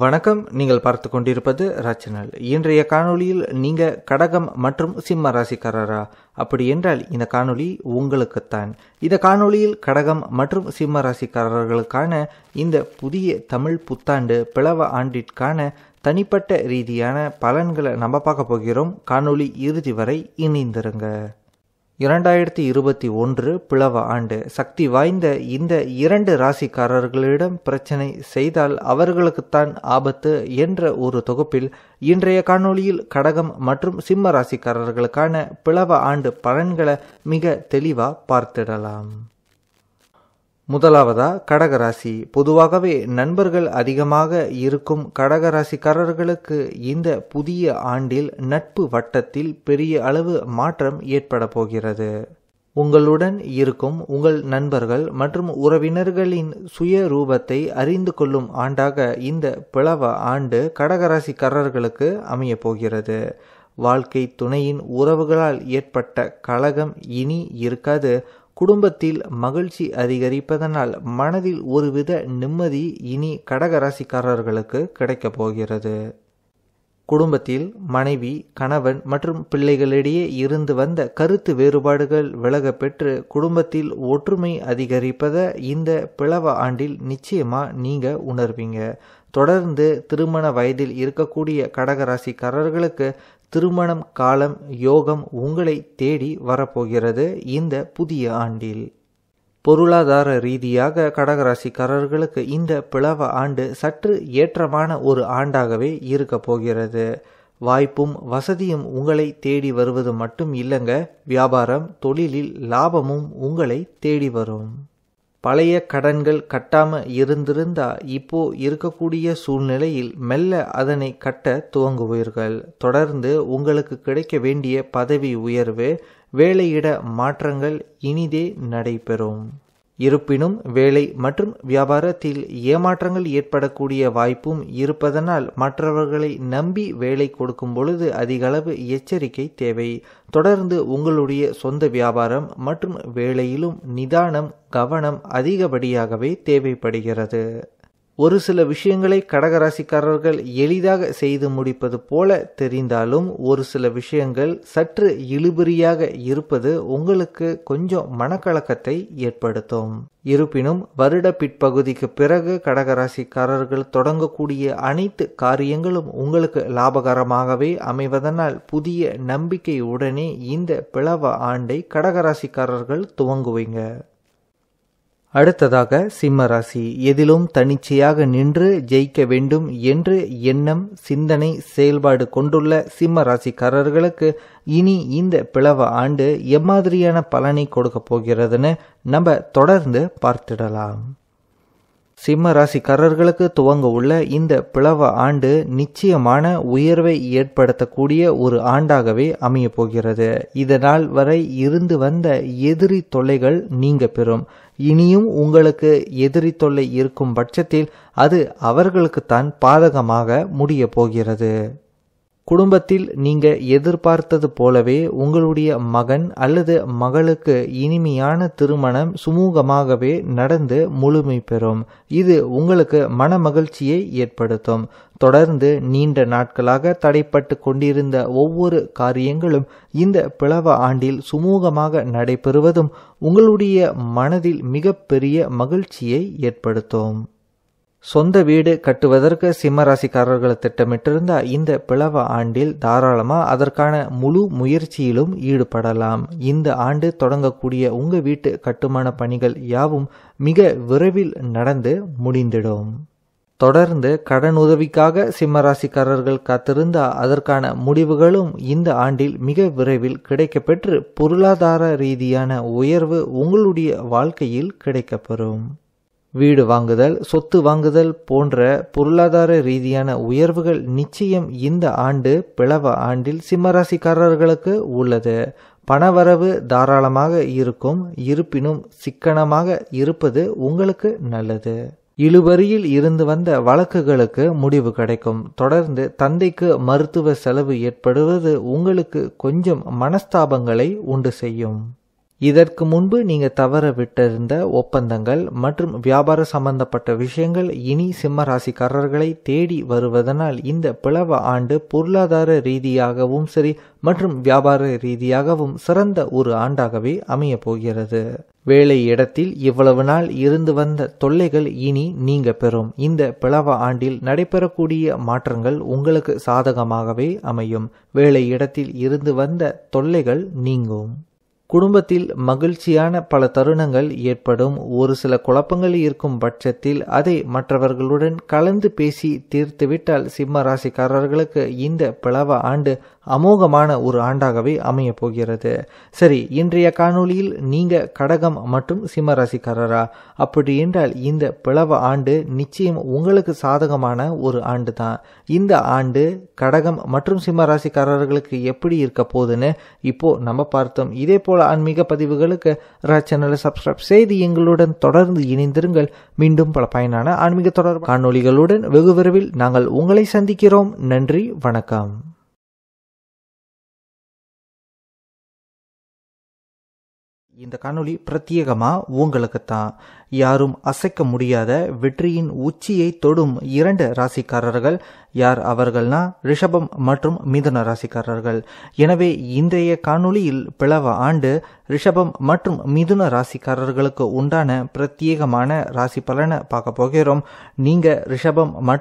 வணக்கம் நீங்கள் பார்த்து கொண்டிருப்பது ரச்சனல் இன்றைய காணொளியில் நீங்க கடகம் மற்றும் சிம்ம ராசிக்காரரா அப்படி என்றால் இந்த காணொலி உங்களுக்குத்தான் இந்த காணொளியில் கடகம் மற்றும் சிம்ம ராசிக்காரர்களுக்கான இந்த புதிய தமிழ் புத்தாண்டு பிளவ ஆண்டிற்கான தனிப்பட்ட ரீதியான பலன்களை நம்ம பார்க்க போகிறோம் காணொலி இறுதி வரை இணைந்திருங்க இரண்டாயிரத்தி இருபத்தி ஒன்று பிளவ ஆண்டு சக்தி வாய்ந்த இந்த இரண்டு ராசிக்காரர்களிடம் பிரச்சனை செய்தால் அவர்களுக்குத்தான் ஆபத்து என்ற ஒரு தொகுப்பில் இன்றைய காணொளியில் கடகம் மற்றும் சிம்ம ராசிக்காரர்களுக்கான பிளவ ஆண்டு பலன்களை மிக தெளிவாக பார்த்திடலாம் முதலாவதா கடகராசி பொதுவாகவே நண்பர்கள் அதிகமாக இருக்கும் கடகராசிக்காரர்களுக்கு இந்த புதிய ஆண்டில் நட்பு வட்டத்தில் பெரிய அளவு மாற்றம் ஏற்பட போகிறது உங்களுடன் இருக்கும் உங்கள் நண்பர்கள் மற்றும் உறவினர்களின் சுய ரூபத்தை அறிந்து கொள்ளும் ஆண்டாக இந்த பிளவ ஆண்டு கடகராசிக்காரர்களுக்கு அமையப் போகிறது வாழ்க்கை துணையின் உறவுகளால் ஏற்பட்ட கழகம் இனி இருக்காது குடும்பத்தில் மகிழ்ச்சி அதிகரிப்பதனால் மனதில் ஒருவித நிம்மதி இனி கடகராசிக்காரர்களுக்கு கிடைக்கப் போகிறது குடும்பத்தில் மனைவி கணவன் மற்றும் பிள்ளைகளிடையே இருந்து வந்த கருத்து வேறுபாடுகள் விலக பெற்று குடும்பத்தில் ஒற்றுமை அதிகரிப்பதை இந்த பிளவ ஆண்டில் நிச்சயமா நீங்க உணர்வீங்க தொடர்ந்து திருமண வயதில் இருக்கக்கூடிய கடகராசிக்காரர்களுக்கு திருமணம் காலம் யோகம் உங்களை தேடி வரப்போகிறது இந்த புதிய ஆண்டில் பொருளாதார ரீதியாக கடகராசிக்காரர்களுக்கு இந்த பிளவ ஆண்டு சற்று ஏற்றமான ஒரு ஆண்டாகவே இருக்க போகிறது வாய்ப்பும் வசதியும் உங்களை தேடி வருவது மட்டும் இல்லைங்க வியாபாரம் தொழிலில் லாபமும் உங்களை தேடி வரும் பழைய கடன்கள் கட்டாம இருந்திருந்தா இப்போ இருக்கக்கூடிய சூழ்நிலையில் மெல்ல அதனை கட்ட துவங்குவீர்கள் தொடர்ந்து உங்களுக்கு கிடைக்க வேண்டிய பதவி உயர்வு வேலையிட மாற்றங்கள் இனிதே நடைபெறும் இருப்பினும் வேலை மற்றும் வியாபாரத்தில் ஏமாற்றங்கள் ஏற்படக்கூடிய வாய்ப்பும் இருப்பதனால் மற்றவர்களை நம்பி வேலை கொடுக்கும் பொழுது அதிகளவு எச்சரிக்கை தேவை தொடர்ந்து உங்களுடைய சொந்த வியாபாரம் மற்றும் வேலையிலும் நிதானம் கவனம் அதிகப்படியாகவே தேவைப்படுகிறது ஒரு சில விஷயங்களை கடகராசிக்காரர்கள் எளிதாக செய்து முடிப்பது போல தெரிந்தாலும் ஒரு சில விஷயங்கள் சற்று இழுபறியாக இருப்பது உங்களுக்கு கொஞ்சம் மனக்கலக்கத்தை ஏற்படுத்தும் இருப்பினும் வருட பிற்பகுதிக்கு பிறகு கடகராசிக்காரர்கள் தொடங்கக்கூடிய அனைத்து காரியங்களும் உங்களுக்கு லாபகரமாகவே அமைவதனால் புதிய நம்பிக்கையுடனே இந்த பிளவ ஆண்டை கடகராசிக்காரர்கள் துவங்குவீங்க அடுத்ததாக சிம்மராசி எதிலும் தனிச்சையாக நின்று ஜெயிக்க வேண்டும் என்று எண்ணம் சிந்தனை செயல்பாடு கொண்டுள்ள சிம்ம ராசிக்காரர்களுக்கு இனி இந்த பிளவ ஆண்டு எம்மாதிரியான பலனை கொடுக்க போகிறதுன்னு நம்ம தொடர்ந்து பார்த்திடலாம் சிம்ம ராசிக்காரர்களுக்கு துவங்க உள்ள இந்த பிளவ ஆண்டு நிச்சயமான உயர்வை ஏற்படுத்தக்கூடிய ஒரு ஆண்டாகவே அமைய போகிறது இதனால் வரை இருந்து வந்த எதிரி தொல்லைகள் நீங்க பெறும் இனியும் உங்களுக்கு எதிரி தொல்லை இருக்கும் பட்சத்தில் அது அவர்களுக்குத்தான் பாதகமாக முடிய போகிறது குடும்பத்தில் நீங்க எதிர்பார்த்தது போலவே உங்களுடைய மகன் அல்லது மகளுக்கு இனிமையான திருமணம் சுமூகமாகவே நடந்து முழுமை பெறும் இது உங்களுக்கு மன மகிழ்ச்சியை ஏற்படுத்தும் தொடர்ந்து நீண்ட நாட்களாக தடைப்பட்டு கொண்டிருந்த ஒவ்வொரு காரியங்களும் இந்த பிளவ ஆண்டில் சுமூகமாக நடைபெறுவதும் உங்களுடைய மனதில் மிகப்பெரிய மகிழ்ச்சியை ஏற்படுத்தும் சொந்த வீடு கட்டுவதற்கு சிம்மராசிக்காரர்கள் திட்டமிட்டிருந்த இந்த பிளவ ஆண்டில் தாராளமாக அதற்கான முழு முயற்சியிலும் ஈடுபடலாம் இந்த ஆண்டு தொடங்கக்கூடிய உங்கள் வீட்டு கட்டுமான பணிகள் யாவும் மிக விரைவில் நடந்து முடிந்திடும் தொடர்ந்து கடன் உதவிக்காக சிம்மராசிக்காரர்கள் காத்திருந்த அதற்கான முடிவுகளும் இந்த ஆண்டில் மிக விரைவில் கிடைக்கப்பெற்று பொருளாதார ரீதியான உயர்வு உங்களுடைய வாழ்க்கையில் கிடைக்கப்பெறும் வீடு வாங்குதல் சொத்து வாங்குதல் போன்ற பொருளாதார ரீதியான உயர்வுகள் நிச்சயம் இந்த ஆண்டு பிளவ ஆண்டில் சிம்மராசிக்காரர்களுக்கு உள்ளது பணவரவு தாராளமாக இருக்கும் இருப்பினும் சிக்கனமாக இருப்பது உங்களுக்கு நல்லது இழுவரியில் இருந்து வந்த வழக்குகளுக்கு முடிவு கிடைக்கும் தொடர்ந்து தந்தைக்கு மருத்துவ செலவு ஏற்படுவது உங்களுக்கு கொஞ்சம் மனஸ்தாபங்களை உண்டு செய்யும் இதற்கு முன்பு நீங்கள் தவற விட்டிருந்த ஒப்பந்தங்கள் மற்றும் வியாபார சம்பந்தப்பட்ட விஷயங்கள் இனி சிம்ம ராசிக்காரர்களை தேடி வருவதனால் இந்த பிளவ ஆண்டு பொருளாதார ரீதியாகவும் சரி மற்றும் வியாபார ரீதியாகவும் சிறந்த ஒரு ஆண்டாகவே அமைய போகிறது வேலை இடத்தில் இவ்வளவு நாள் இருந்து வந்த தொல்லைகள் இனி நீங்க பெறும் இந்த பிளவ ஆண்டில் நடைபெறக்கூடிய மாற்றங்கள் உங்களுக்கு சாதகமாகவே அமையும் வேலை இடத்தில் இருந்து வந்த தொல்லைகள் நீங்கும் குடும்பத்தில் மகிழ்ச்சியான பல தருணங்கள் ஏற்படும் ஒரு சில குழப்பங்கள் இருக்கும் பட்சத்தில் அதை மற்றவர்களுடன் கலந்து பேசி தீர்த்துவிட்டால் சிம்ம ராசிக்காரர்களுக்கு இந்த பிளவ ஆண்டு அமோகமான ஒரு ஆண்டாகவே அமைய போகிறது சரி இன்றைய காணொளியில் நீங்க கடகம் மற்றும் சிம்ம ராசிக்காரரா அப்படி என்றால் இந்த பிளவ ஆண்டு நிச்சயம் உங்களுக்கு சாதகமான ஒரு ஆண்டு தான் இந்த ஆண்டு கடகம் மற்றும் சிம்ம ராசிக்காரர்களுக்கு எப்படி இருக்க போகுதுன்னு இப்போ நம்ம பார்த்தோம் இதே போல ஆன்மீக பதிவுகளுக்கு ரா சேனலை சப்ஸ்கிரைப் செய்து எங்களுடன் தொடர்ந்து இணைந்திருங்கள் மீண்டும் பல பயனான ஆன்மீக தொடர்பு காணொலிகளுடன் வெகு விரைவில் நாங்கள் உங்களை சந்திக்கிறோம் நன்றி வணக்கம் இந்த காணொளி பிரத்யேகமாக உங்களுக்கு தான் யாரும் அசைக்க முடியாத வெற்றியின் உச்சியை தொடும் இரண்டு ராசிக்காரர்கள் யார் அவர்கள்னா ரிஷபம் மற்றும் மிதுன ராசிக்காரர்கள் எனவே இன்றைய காணொளியில் பிளவ ஆண்டு ரிஷபம் மற்றும் மிதுன ராசிக்காரர்களுக்கு உண்டான பிரத்யேகமான ராசி பலனை பார்க்க போகிறோம் நீங்கள் ரிஷபம் மற்றும்